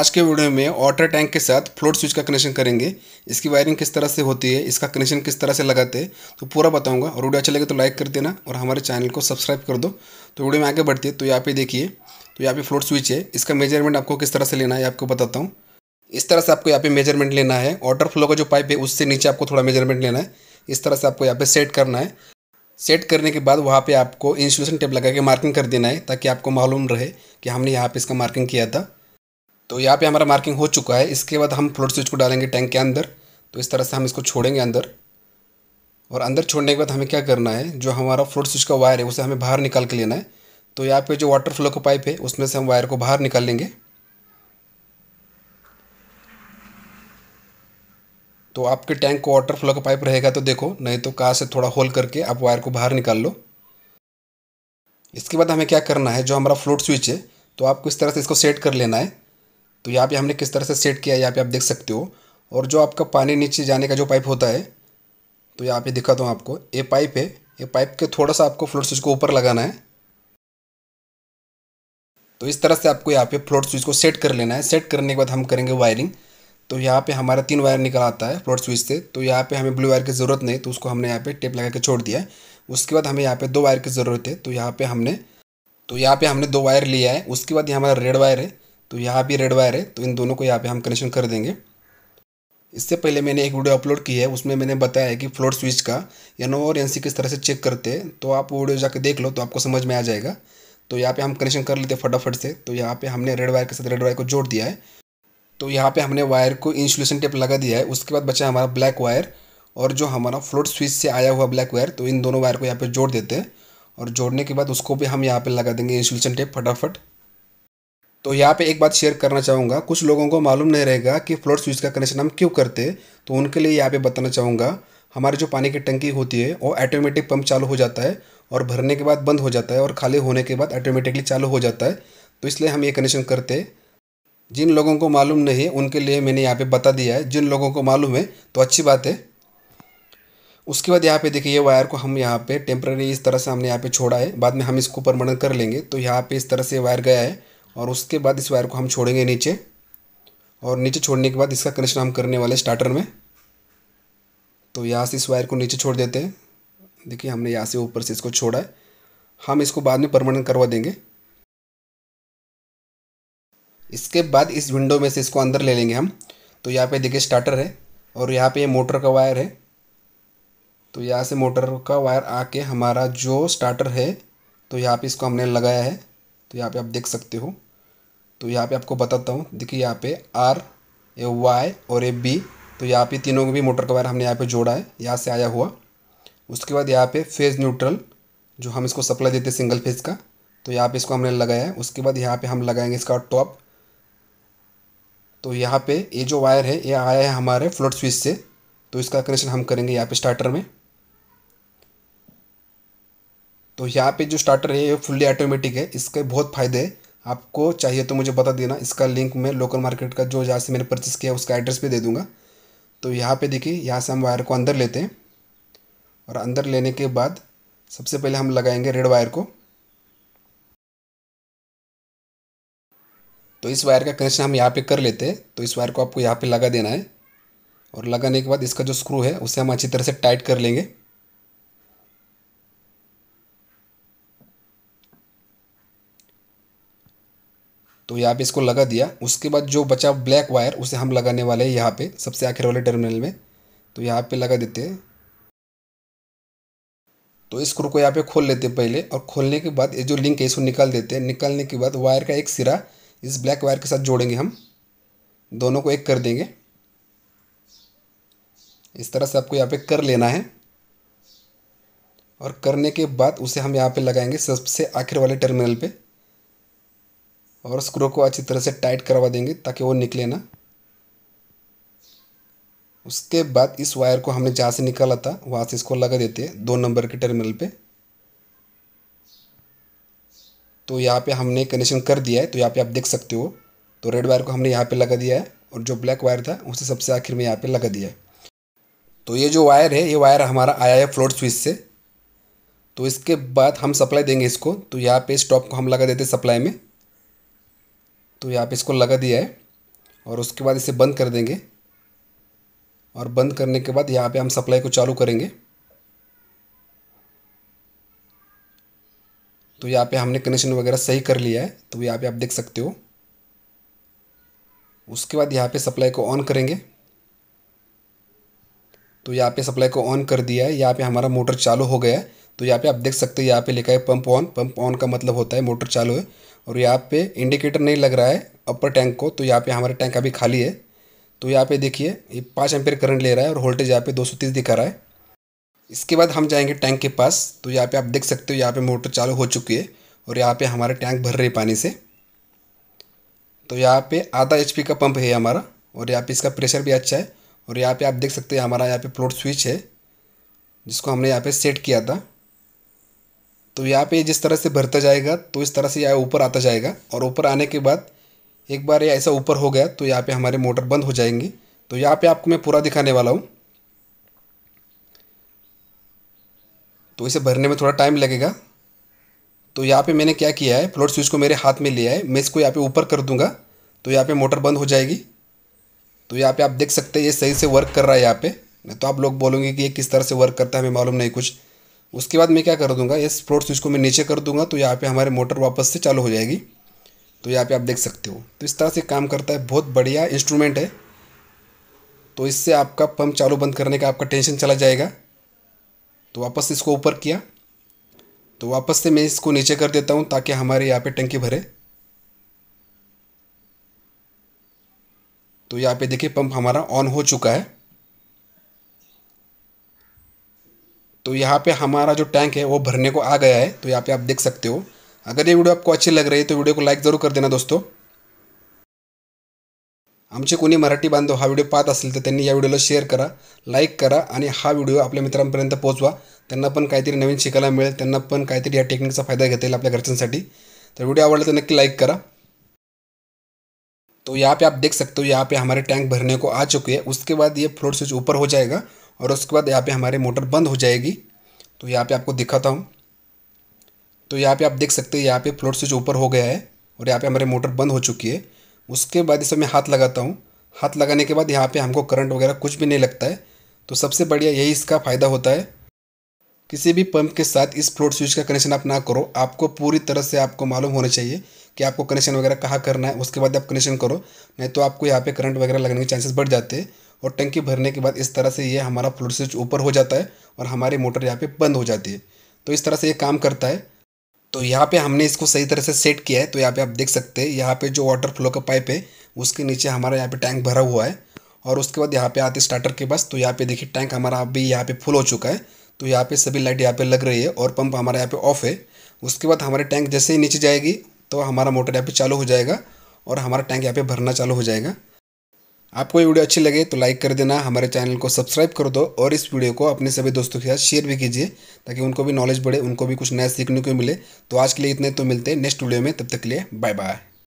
आज के वीडियो में वाटर टैंक के साथ फ्लोट स्विच का कनेक्शन करेंगे इसकी वायरिंग किस तरह से होती है इसका कनेक्शन किस तरह से लगाते हैं तो पूरा बताऊंगा और वीडियो अच्छा लगे तो लाइक कर देना और हमारे चैनल को सब्सक्राइब कर दो तो वीडियो में आगे बढ़ती है तो यहाँ पे देखिए तो यहाँ पे फ्लोट स्विच है इसका मेजरमेंट आपको किस तरह से लेना है आपको बताता हूँ इस तरह से आपको यहाँ पे मेजरमेंट लेना है वाटर फ्लो का जो पाइप है उससे नीचे आपको थोड़ा मेजरमेंट लेना है इस तरह से आपको यहाँ पे सेट करना है सेट करने के बाद वहाँ पे आपको इंसुलेशन टेप लगा के मार्किंग कर देना है ताकि आपको मालूम रहे कि हमने यहाँ पे इसका मार्किंग किया था तो यहाँ पे हमारा मार्किंग हो चुका है इसके बाद हम फ्लोट स्विच को डालेंगे टैंक के अंदर तो इस तरह से हम इसको छोड़ेंगे अंदर और अंदर छोड़ने के बाद हमें क्या करना है जो हमारा फ्लोट स्विच का वायर है उसे हमें बाहर निकाल के लेना है तो यहाँ पे जो वाटर फ्लो का पाइप है उसमें से हम वायर को बाहर निकाल लेंगे तो आपके टैंक को वाटर फ्लो का पाइप रहेगा तो देखो नहीं तो कहाँ से थोड़ा होल करके आप वायर को बाहर निकाल लो इसके बाद हमें क्या करना है जो हमारा फ्लोट स्विच है तो आपको इस तरह से इसको सेट कर लेना है तो यहाँ पे हमने किस तरह से सेट किया है यहाँ पे आप देख सकते हो और जो आपका पानी नीचे जाने का जो पाइप होता है तो यहाँ पे दिखाता हूँ आपको ये पाइप है ये पाइप के थोड़ा सा आपको फ्लोट स्विच को ऊपर लगाना है तो इस तरह से आपको यहाँ पे फ्लोट स्विच को सेट कर लेना है सेट करने के बाद हम करेंगे वायरिंग तो यहाँ पे हमारा तीन वायर निकल आता है फ्लोट स्विच से तो यहाँ पे हमें ब्लू वायर की ज़रूरत नहीं तो उसको हमने यहाँ पे टेप लगा के छोड़ दिया है उसके बाद हमें यहाँ पे दो वायर की ज़रूरत है तो यहाँ पे हमने तो यहाँ पे हमने दो वायर लिया है उसके बाद यहाँ हमारा रेड वायर है तो यहाँ भी रेड वायर है तो इन दोनों को यहाँ पे हम कनेक्शन कर देंगे इससे पहले मैंने एक वीडियो अपलोड की है उसमें मैंने बताया है कि फ्लोट स्विच का एन और एन किस तरह से चेक करते हैं तो आप वो वीडियो जाके देख लो तो आपको समझ में आ जाएगा तो यहाँ पे हम कनेक्शन कर लेते हैं फटाफट से तो यहाँ पे हमने रेड वायर के साथ रेड वायर को जोड़ दिया है तो यहाँ पे हमने वायर को इंसुलेशन टेप लगा दिया है उसके बाद बचा हमारा ब्लैक वायर और जो हमारा फ्लोट स्विच से आया हुआ ब्लैक वायर तो इन दोनों वायर को यहाँ पर जोड़ देते हैं और जोड़ने के बाद उसको भी हम यहाँ पर लगा देंगे इंसुलेशन टेप फटाफट तो यहाँ पे एक बात शेयर करना चाहूँगा कुछ लोगों को मालूम नहीं रहेगा कि फ्लोर स्विच का कनेक्शन हम क्यों करते तो उनके लिए यहाँ पे बताना चाहूँगा हमारी जो पानी की टंकी होती है वो ऑटोमेटिक पंप चालू हो जाता है और भरने के बाद बंद हो जाता है और खाली होने के बाद ऑटोमेटिकली चालू हो जाता है तो इसलिए हम ये कनेक्शन करते जिन लोगों को मालूम नहीं उनके लिए मैंने यहाँ पर बता दिया है जिन लोगों को मालूम है तो अच्छी बात है उसके बाद यहाँ पे देखिए ये वायर को हम यहाँ पे टेम्प्रेरी इस तरह से हमने यहाँ पे छोड़ा है बाद में हम इसको परमानेंट कर लेंगे तो यहाँ पे इस तरह से वायर गया है और उसके बाद इस वायर को हम छोड़ेंगे नीचे और नीचे छोड़ने के बाद इसका कनेक्शन हम करने वाले स्टार्टर में तो यहाँ से इस वायर को नीचे छोड़ देते हैं देखिए हमने यहाँ से ऊपर से इसको छोड़ा है हम इसको बाद में परमानेंट करवा देंगे इसके बाद इस विंडो में से इसको अंदर ले लेंगे हम तो यहाँ पे देखिए स्टार्टर है और यहाँ पे ये मोटर का वायर है तो यहाँ से मोटर का वायर आके हमारा जो स्टार्टर है तो यहाँ पे इसको हमने लगाया है तो यहाँ पे आप देख सकते हो तो यहाँ पे आपको बताता हूँ देखिए यहाँ पे आर ए वाई और ए बी तो यहाँ पे तीनों को भी मोटर का वायर हमने यहाँ पे जोड़ा है यहाँ से आया हुआ उसके बाद यहाँ पे फेज़ न्यूट्रल जो हम इसको सप्लाई देते सिंगल फेज़ का तो यहाँ पे इसको हमने लगाया है उसके बाद यहाँ पे हम लगाएंगे इसका टॉप तो यहाँ पे ये जो वायर है ये आया है हमारे फ्लोट स्विच से तो इसका कनेक्शन हम करेंगे यहाँ पे स्टार्टर में तो यहाँ पे जो स्टार्टर है ये फुल्ली ऑटोमेटिक है इसके बहुत फ़ायदे हैं आपको चाहिए तो मुझे बता देना इसका लिंक मैं लोकल मार्केट का जो जहाँ से मैंने परचेस किया उसका एड्रेस भी दे दूँगा तो यहाँ पे देखिए यहाँ से हम वायर को अंदर लेते हैं और अंदर लेने के बाद सबसे पहले हम लगाएंगे रेड वायर को तो इस वायर का कनेक्शन हम यहाँ पे कर लेते हैं तो इस वायर को आपको यहाँ पे लगा देना है और लगाने के बाद इसका जो स्क्रू है उसे हम अच्छी तरह से टाइट कर लेंगे तो यहाँ पे इसको लगा दिया उसके बाद जो बचा ब्लैक वायर उसे हम लगाने वाले हैं यहाँ पे सबसे आखिर वाले टर्मिनल में तो यहाँ पे लगा देते हैं तो इस स्क्रू को यहाँ पे खोल लेते हैं पहले और खोलने के बाद ये जो लिंक है इसको निकाल देते हैं निकालने के बाद वायर का एक सिरा इस ब्लैक वायर के साथ जोड़ेंगे हम दोनों को एक कर देंगे इस तरह से आपको यहाँ पे कर लेना है और करने के बाद उसे हम यहाँ पे लगाएंगे सबसे आखिर वाले टर्मिनल पे और स्क्रू को अच्छी तरह से टाइट करवा देंगे ताकि वो निकले ना उसके बाद इस वायर को हमने जहाँ से निकाला था वहाँ से इसको लगा देते हैं दो नंबर के टर्मिनल पे तो यहाँ पे हमने कनेक्शन कर दिया है तो यहाँ पे आप देख सकते हो तो रेड वायर को हमने यहाँ पे लगा दिया है और जो ब्लैक वायर था उसे सबसे आखिर में यहाँ पे लगा दिया है तो ये जो वायर है ये वायर हमारा आया है फ्लोट स्विच से तो इसके बाद हम सप्लाई देंगे इसको तो यहाँ पे स्टॉप को हम लगा देते सप्लाई में तो यहाँ पे इसको लगा दिया है और उसके बाद इसे बंद कर देंगे और बंद करने के बाद यहाँ पे हम सप्लाई को चालू करेंगे तो यहाँ पे हमने कनेक्शन वगैरह सही कर लिया है तो यहाँ पे आप देख सकते हो उसके बाद यहाँ पे सप्लाई को ऑन करेंगे तो यहाँ पे सप्लाई को ऑन कर दिया है यहाँ पे हमारा मोटर चालू हो गया है तो यहाँ पे आप देख सकते हो यहाँ पे लिखा है पंप ऑन पंप ऑन का मतलब होता है मोटर चालू है और यहाँ पे इंडिकेटर नहीं लग रहा है अपर टैंक को तो यहाँ पे हमारा टैंक अभी खाली है तो यहाँ पे देखिए ये पाँच एम्पेयर करंट ले रहा है और वोल्टेज यहाँ पे 230 दिखा रहा है इसके बाद हम जाएंगे टैंक के पास तो यहाँ पे आप देख सकते हो यहाँ पे मोटर चालू हो चुकी है और यहाँ पे हमारे टैंक भर रहे पानी से तो यहाँ पे आधा एच का पंप है हमारा और यहाँ पे इसका प्रेशर भी अच्छा है और यहाँ पे आप देख सकते हो हमारा यहाँ पे प्लोट स्विच है जिसको हमने यहाँ पे सेट किया था तो यहाँ पे जिस तरह से भरता जाएगा तो इस तरह से यह ऊपर आता जाएगा और ऊपर आने के बाद एक बार ये ऐसा ऊपर हो गया तो यहाँ पे हमारे मोटर बंद हो जाएंगी तो यहाँ पे आपको मैं पूरा दिखाने वाला हूँ तो इसे भरने में थोड़ा टाइम लगेगा तो यहाँ पे मैंने क्या किया है फ्लोट स्विच को मेरे हाथ में लिया है मैं इसको यहाँ पर ऊपर कर दूंगा तो यहाँ पर मोटर बंद हो जाएगी तो यहाँ पर आप देख सकते हैं ये सही से वर्क कर रहा है यहाँ पर नहीं तो आप लोग बोलोगे कि ये किस तरह से वर्क करता है हमें मालूम नहीं कुछ उसके बाद मैं क्या कर दूंगा इस फ्लोट स्विच को मैं नीचे कर दूंगा तो यहाँ पे हमारे मोटर वापस से चालू हो जाएगी तो यहाँ पे आप देख सकते हो तो इस तरह से काम करता है बहुत बढ़िया इंस्ट्रूमेंट है तो इससे आपका पंप चालू बंद करने का आपका टेंशन चला जाएगा तो वापस इसको ऊपर किया तो वापस से मैं इसको नीचे कर देता हूँ ताकि हमारे यहाँ पर टंकी भरे तो यहाँ पर देखिए पम्प हमारा ऑन हो चुका है तो यहाँ पे हमारा जो टैंक है वो भरने को आ गया है तो यहाँ पे आप देख सकते हो अगर ये वीडियो आपको अच्छी लग रही है तो वीडियो को लाइक जरूर कर देना दोस्तों आमचे कोणी मराठी बांधव हा व्हिडिओ पाहत असेल तर त्यांनी या व्हिडिओला शेअर करा लाईक करा आणि हा व्हिडिओ आपल्या मित्रांपर्यंत पोहोचवा त्यांना पण काहीतरी नवीन शिकायला मिळेल त्यांना पण काहीतरी या टेक्निकचा फायदा घेता येईल आपल्या घरच्यांसाठी तो वीडियो आवड़ा तो नक्की लाइक करा तो यहाँ पे आप देख सकते हो यहाँ पे हमारे टैंक भरने को आ चुके हैं उसके बाद ये फ्लोट स्विच ऊपर हो जाएगा और उसके बाद यहाँ पे हमारे मोटर बंद हो जाएगी तो यहाँ पे आपको दिखाता हूँ तो यहाँ पे आप देख सकते हैं यहाँ पे फ्लोट स्विच ऊपर हो गया है और यहाँ पे हमारे मोटर बंद हो चुकी है उसके बाद इसमें मैं हाथ लगाता हूँ हाथ लगाने के बाद यहाँ पर हमको करंट वगैरह कुछ भी नहीं लगता है तो सबसे बढ़िया यही इसका फ़ायदा होता है किसी भी पंप के साथ इस फ्लोट स्विच का कनेक्शन आप ना करो आपको पूरी तरह से आपको मालूम होना चाहिए कि आपको कनेक्शन वगैरह कहाँ करना है उसके बाद आप कनेक्शन करो नहीं तो आपको यहाँ पे करंट वगैरह लगने के चांसेस बढ़ जाते हैं और टंकी भरने के बाद इस तरह से ये हमारा फ्लोर स्विच ऊपर हो जाता है और हमारी मोटर यहाँ पे बंद हो जाती है तो इस तरह से ये काम करता है तो यहाँ पे हमने इसको सही तरह से सेट किया है तो यहाँ पे आप देख सकते हैं यहाँ पे जो वाटर फ्लो का पाइप है उसके नीचे हमारा यहाँ पे टैंक भरा हुआ है और उसके बाद यहाँ पे आते स्टार्टर के पास तो यहाँ पे देखिए टैंक हमारा अभी यहाँ पे फुल हो चुका है तो यहाँ पे सभी लाइट यहाँ पे लग रही है और पंप हमारा यहाँ पे ऑफ है उसके बाद हमारे टैंक जैसे ही नीचे जाएगी तो हमारा मोटर यहाँ पे चालू हो जाएगा और हमारा टैंक यहाँ पे भरना चालू हो जाएगा आपको ये वीडियो अच्छी लगे तो लाइक कर देना हमारे चैनल को सब्सक्राइब कर दो और इस वीडियो को अपने सभी दोस्तों के साथ शेयर भी कीजिए ताकि उनको भी नॉलेज बढ़े उनको भी कुछ नया सीखने को मिले तो आज के लिए इतने तो मिलते हैं नेक्स्ट वीडियो में तब तक के लिए बाय बाय